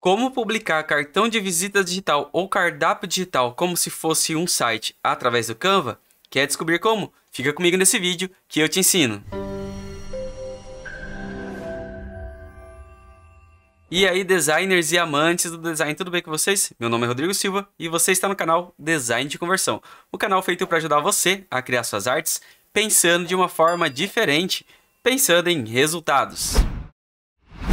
Como publicar cartão de visita digital ou cardápio digital como se fosse um site através do Canva? Quer descobrir como? Fica comigo nesse vídeo que eu te ensino. E aí, designers e amantes do design, tudo bem com vocês? Meu nome é Rodrigo Silva e você está no canal Design de Conversão, o canal feito para ajudar você a criar suas artes pensando de uma forma diferente, pensando em resultados.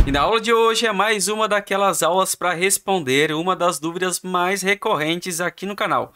E na aula de hoje é mais uma daquelas aulas para responder uma das dúvidas mais recorrentes aqui no canal.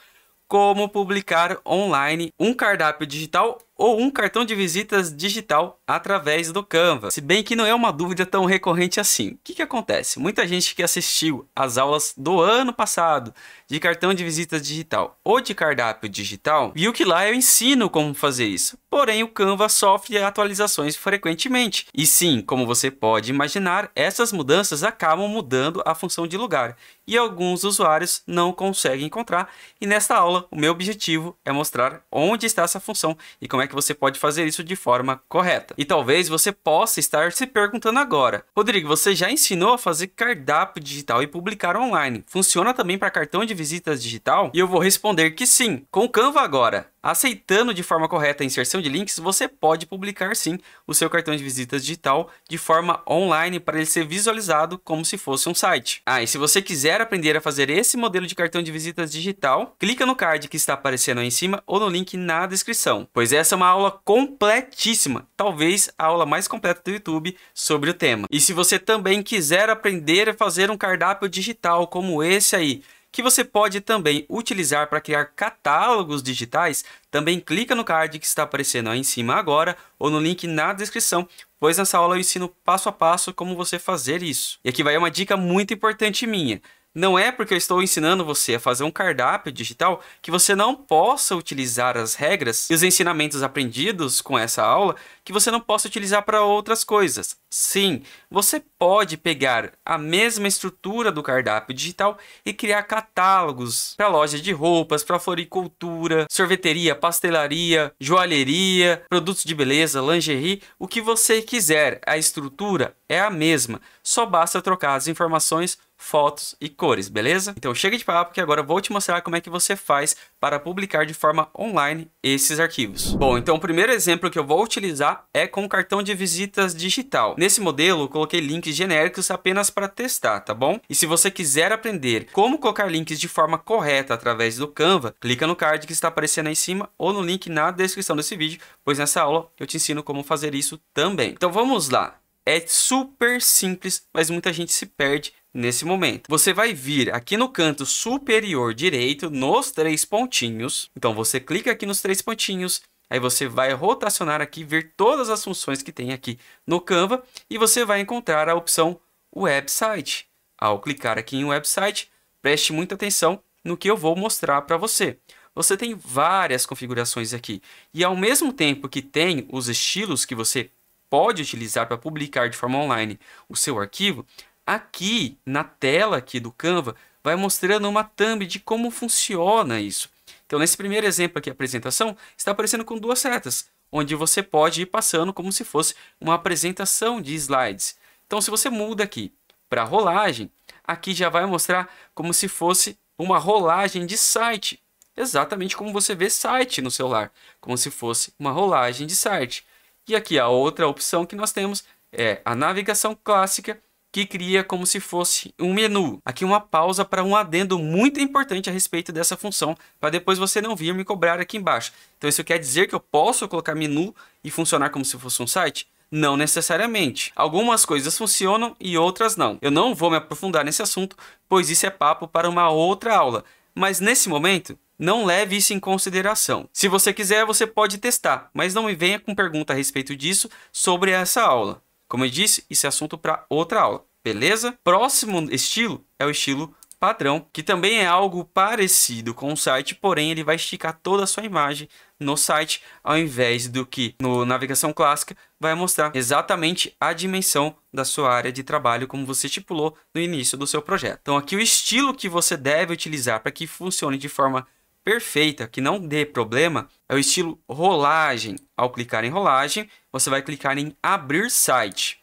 Como publicar online um cardápio digital ou um cartão de visitas digital através do Canva. Se bem que não é uma dúvida tão recorrente assim. O que, que acontece? Muita gente que assistiu às aulas do ano passado de cartão de visitas digital ou de cardápio digital viu que lá eu ensino como fazer isso. Porém, o Canva sofre atualizações frequentemente. E sim, como você pode imaginar, essas mudanças acabam mudando a função de lugar e alguns usuários não conseguem encontrar. E nesta aula, o meu objetivo é mostrar onde está essa função e como é que você pode fazer isso de forma correta. E talvez você possa estar se perguntando agora: Rodrigo, você já ensinou a fazer cardápio digital e publicar online? Funciona também para cartão de visitas digital? E eu vou responder que sim, com Canva agora. Aceitando de forma correta a inserção de links, você pode publicar sim o seu cartão de visitas digital de forma online para ele ser visualizado como se fosse um site. Ah, e se você quiser aprender a fazer esse modelo de cartão de visitas digital, clica no card que está aparecendo aí em cima ou no link na descrição, pois essa é uma aula completíssima, talvez a aula mais completa do YouTube sobre o tema. E se você também quiser aprender a fazer um cardápio digital como esse aí, que você pode também utilizar para criar catálogos digitais, também clica no card que está aparecendo aí em cima agora ou no link na descrição, pois nessa aula eu ensino passo a passo como você fazer isso. E aqui vai uma dica muito importante minha. Não é porque eu estou ensinando você a fazer um cardápio digital que você não possa utilizar as regras e os ensinamentos aprendidos com essa aula que você não possa utilizar para outras coisas. Sim, você pode pegar a mesma estrutura do cardápio digital e criar catálogos para loja de roupas, para floricultura, sorveteria, pastelaria, joalheria, produtos de beleza, lingerie, o que você quiser. A estrutura é a mesma, só basta trocar as informações fotos e cores, beleza? Então chega de papo que agora eu vou te mostrar como é que você faz para publicar de forma online esses arquivos. Bom, então o primeiro exemplo que eu vou utilizar é com o cartão de visitas digital. Nesse modelo, coloquei links genéricos apenas para testar, tá bom? E se você quiser aprender como colocar links de forma correta através do Canva, clica no card que está aparecendo aí em cima ou no link na descrição desse vídeo, pois nessa aula eu te ensino como fazer isso também. Então vamos lá. É super simples, mas muita gente se perde nesse momento. Você vai vir aqui no canto superior direito, nos três pontinhos. Então você clica aqui nos três pontinhos, aí você vai rotacionar aqui, ver todas as funções que tem aqui no Canva e você vai encontrar a opção Website. Ao clicar aqui em Website, preste muita atenção no que eu vou mostrar para você. Você tem várias configurações aqui e ao mesmo tempo que tem os estilos que você pode utilizar para publicar de forma online o seu arquivo, Aqui na tela aqui do Canva vai mostrando uma thumb de como funciona isso. Então nesse primeiro exemplo aqui, a apresentação está aparecendo com duas setas, onde você pode ir passando como se fosse uma apresentação de slides. Então se você muda aqui para rolagem, aqui já vai mostrar como se fosse uma rolagem de site, exatamente como você vê site no celular, como se fosse uma rolagem de site. E aqui a outra opção que nós temos é a navegação clássica que cria como se fosse um menu. Aqui uma pausa para um adendo muito importante a respeito dessa função, para depois você não vir me cobrar aqui embaixo. Então isso quer dizer que eu posso colocar menu e funcionar como se fosse um site? Não necessariamente. Algumas coisas funcionam e outras não. Eu não vou me aprofundar nesse assunto, pois isso é papo para uma outra aula. Mas nesse momento, não leve isso em consideração. Se você quiser, você pode testar, mas não me venha com pergunta a respeito disso sobre essa aula. Como eu disse, isso é assunto para outra aula, beleza? Próximo estilo é o estilo padrão, que também é algo parecido com o site, porém ele vai esticar toda a sua imagem no site, ao invés do que no navegação clássica vai mostrar exatamente a dimensão da sua área de trabalho como você estipulou no início do seu projeto. Então aqui o estilo que você deve utilizar para que funcione de forma perfeita, que não dê problema, é o estilo rolagem. Ao clicar em rolagem, você vai clicar em abrir site.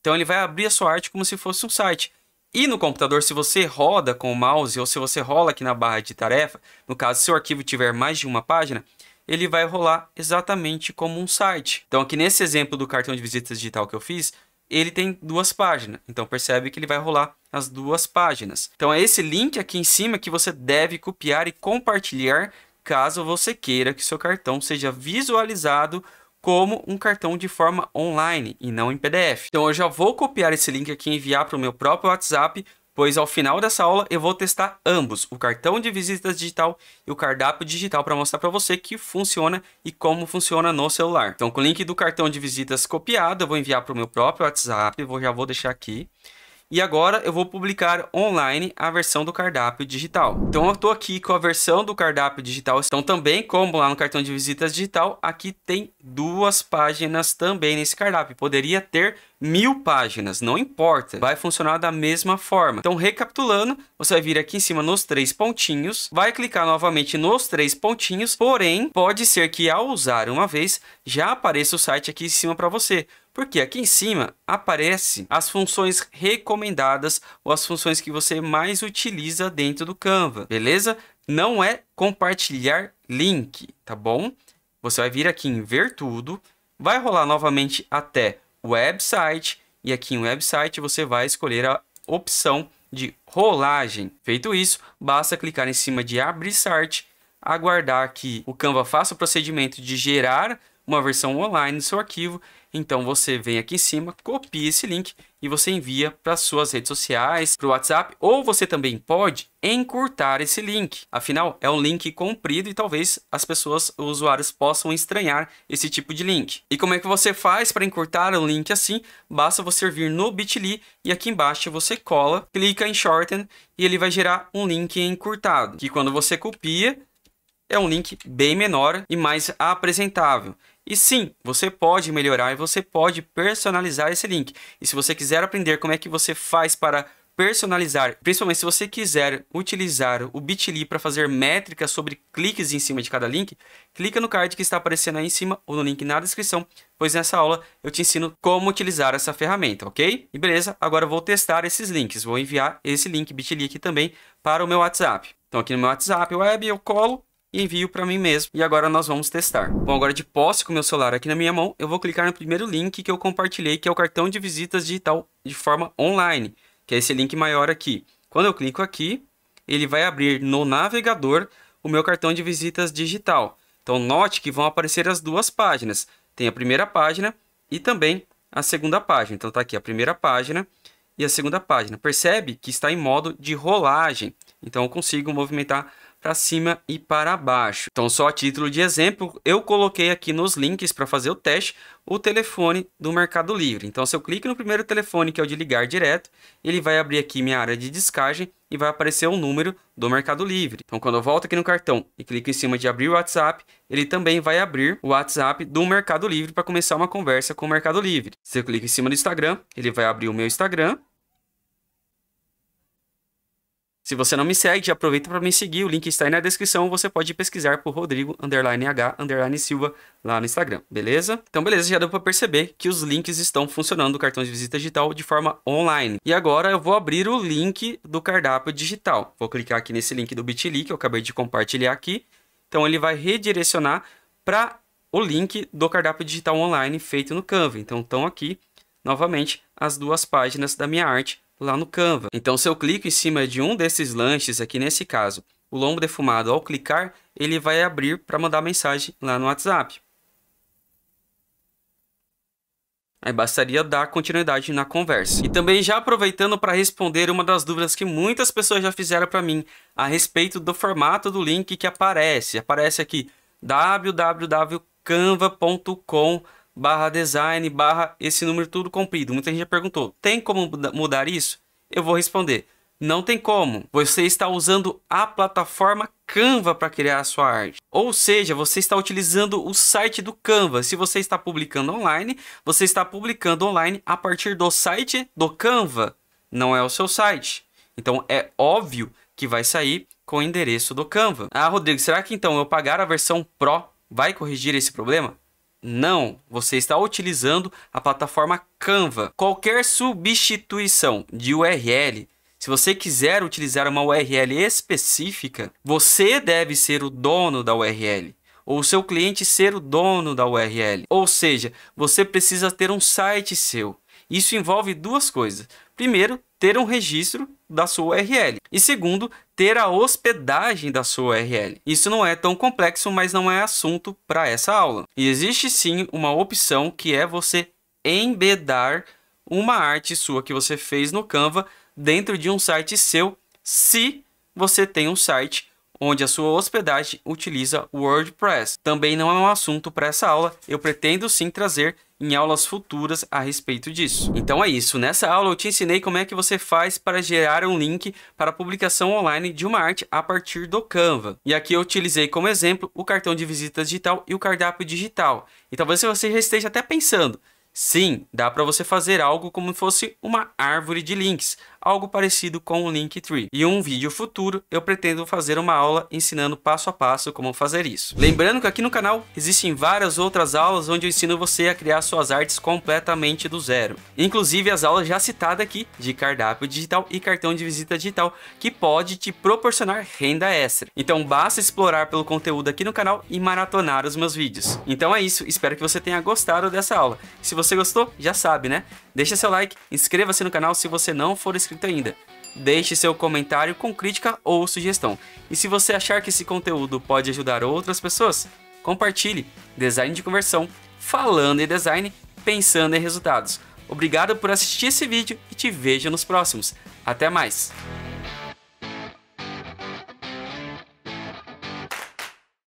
Então ele vai abrir a sua arte como se fosse um site. E no computador, se você roda com o mouse ou se você rola aqui na barra de tarefa, no caso, se o arquivo tiver mais de uma página, ele vai rolar exatamente como um site. Então aqui nesse exemplo do cartão de visitas digital que eu fiz, ele tem duas páginas. Então percebe que ele vai rolar as duas páginas. Então é esse link aqui em cima que você deve copiar e compartilhar caso você queira que seu cartão seja visualizado como um cartão de forma online e não em PDF. Então eu já vou copiar esse link aqui e enviar para o meu próprio WhatsApp, pois ao final dessa aula eu vou testar ambos, o cartão de visitas digital e o cardápio digital para mostrar para você que funciona e como funciona no celular. Então com o link do cartão de visitas copiado, eu vou enviar para o meu próprio WhatsApp, vou, já vou deixar aqui. E agora eu vou publicar online a versão do cardápio digital. Então eu estou aqui com a versão do cardápio digital. Então também, como lá no cartão de visitas digital, aqui tem duas páginas também nesse cardápio. Poderia ter mil páginas, não importa. Vai funcionar da mesma forma. Então recapitulando, você vai vir aqui em cima nos três pontinhos, vai clicar novamente nos três pontinhos, porém pode ser que ao usar uma vez já apareça o site aqui em cima para você porque aqui em cima aparece as funções recomendadas ou as funções que você mais utiliza dentro do Canva, beleza? Não é compartilhar link, tá bom? Você vai vir aqui em ver tudo, vai rolar novamente até website e aqui em website você vai escolher a opção de rolagem. Feito isso, basta clicar em cima de abrir site, aguardar que o Canva faça o procedimento de gerar uma versão online do seu arquivo. Então você vem aqui em cima, copia esse link e você envia para suas redes sociais, para o WhatsApp, ou você também pode encurtar esse link. Afinal, é um link comprido e talvez as pessoas, os usuários, possam estranhar esse tipo de link. E como é que você faz para encurtar um link assim? Basta você vir no Bitly e aqui embaixo você cola, clica em Shorten e ele vai gerar um link encurtado, que quando você copia, é um link bem menor e mais apresentável. E sim, você pode melhorar e você pode personalizar esse link. E se você quiser aprender como é que você faz para personalizar, principalmente se você quiser utilizar o Bitly para fazer métricas sobre cliques em cima de cada link, clica no card que está aparecendo aí em cima ou no link na descrição, pois nessa aula eu te ensino como utilizar essa ferramenta, ok? E beleza, agora eu vou testar esses links, vou enviar esse link Bitly aqui também para o meu WhatsApp. Então aqui no meu WhatsApp web eu colo envio para mim mesmo. E agora nós vamos testar. Bom, agora de posse com meu celular aqui na minha mão, eu vou clicar no primeiro link que eu compartilhei, que é o cartão de visitas digital de forma online, que é esse link maior aqui. Quando eu clico aqui, ele vai abrir no navegador o meu cartão de visitas digital. Então note que vão aparecer as duas páginas. Tem a primeira página e também a segunda página. Então está aqui a primeira página e a segunda página. Percebe que está em modo de rolagem. Então eu consigo movimentar para cima e para baixo. Então, só a título de exemplo, eu coloquei aqui nos links para fazer o teste o telefone do Mercado Livre. Então, se eu clico no primeiro telefone, que é o de ligar direto, ele vai abrir aqui minha área de descagem e vai aparecer o número do Mercado Livre. Então, quando eu volto aqui no cartão e clico em cima de abrir o WhatsApp, ele também vai abrir o WhatsApp do Mercado Livre para começar uma conversa com o Mercado Livre. Se eu clico em cima do Instagram, ele vai abrir o meu Instagram Se você não me segue, já aproveita para me seguir. O link está aí na descrição. Você pode pesquisar por Rodrigo underline H underline Silva lá no Instagram, beleza? Então, beleza, já deu para perceber que os links estão funcionando o cartão de visita digital de forma online. E agora eu vou abrir o link do cardápio digital. Vou clicar aqui nesse link do Bitly que eu acabei de compartilhar aqui. Então, ele vai redirecionar para o link do cardápio digital online feito no Canva. Então, estão aqui novamente as duas páginas da minha arte lá no Canva. Então, se eu clico em cima de um desses lanches, aqui nesse caso, o lombo defumado, ao clicar, ele vai abrir para mandar mensagem lá no WhatsApp. Aí bastaria dar continuidade na conversa. E também já aproveitando para responder uma das dúvidas que muitas pessoas já fizeram para mim a respeito do formato do link que aparece. Aparece aqui www.canva.com barra design, barra esse número tudo comprido. Muita gente já perguntou, tem como mudar isso? Eu vou responder, não tem como. Você está usando a plataforma Canva para criar a sua arte. Ou seja, você está utilizando o site do Canva. Se você está publicando online, você está publicando online a partir do site do Canva, não é o seu site. Então é óbvio que vai sair com o endereço do Canva. Ah, Rodrigo, será que então eu pagar a versão Pro vai corrigir esse problema? Não, você está utilizando a plataforma Canva. Qualquer substituição de URL, se você quiser utilizar uma URL específica, você deve ser o dono da URL ou seu cliente ser o dono da URL. Ou seja, você precisa ter um site seu. Isso envolve duas coisas. Primeiro, ter um registro da sua URL. E segundo, ter a hospedagem da sua URL. Isso não é tão complexo, mas não é assunto para essa aula. E existe sim uma opção que é você embedar uma arte sua que você fez no Canva dentro de um site seu, se você tem um site onde a sua hospedagem utiliza WordPress. Também não é um assunto para essa aula, eu pretendo sim trazer em aulas futuras a respeito disso. Então é isso, nessa aula eu te ensinei como é que você faz para gerar um link para publicação online de uma arte a partir do Canva. E aqui eu utilizei como exemplo o cartão de visita digital e o cardápio digital. E talvez você já esteja até pensando, sim, dá para você fazer algo como se fosse uma árvore de links, algo parecido com o Linktree. E um vídeo futuro eu pretendo fazer uma aula ensinando passo a passo como fazer isso. Lembrando que aqui no canal existem várias outras aulas onde eu ensino você a criar suas artes completamente do zero. Inclusive as aulas já citadas aqui de cardápio digital e cartão de visita digital que pode te proporcionar renda extra. Então basta explorar pelo conteúdo aqui no canal e maratonar os meus vídeos. Então é isso, espero que você tenha gostado dessa aula. Se você gostou, já sabe, né? Deixa seu like, inscreva-se no canal se você não for inscrito inscrito ainda. Deixe seu comentário com crítica ou sugestão. E se você achar que esse conteúdo pode ajudar outras pessoas, compartilhe. Design de conversão, falando em design, pensando em resultados. Obrigado por assistir esse vídeo e te vejo nos próximos. Até mais!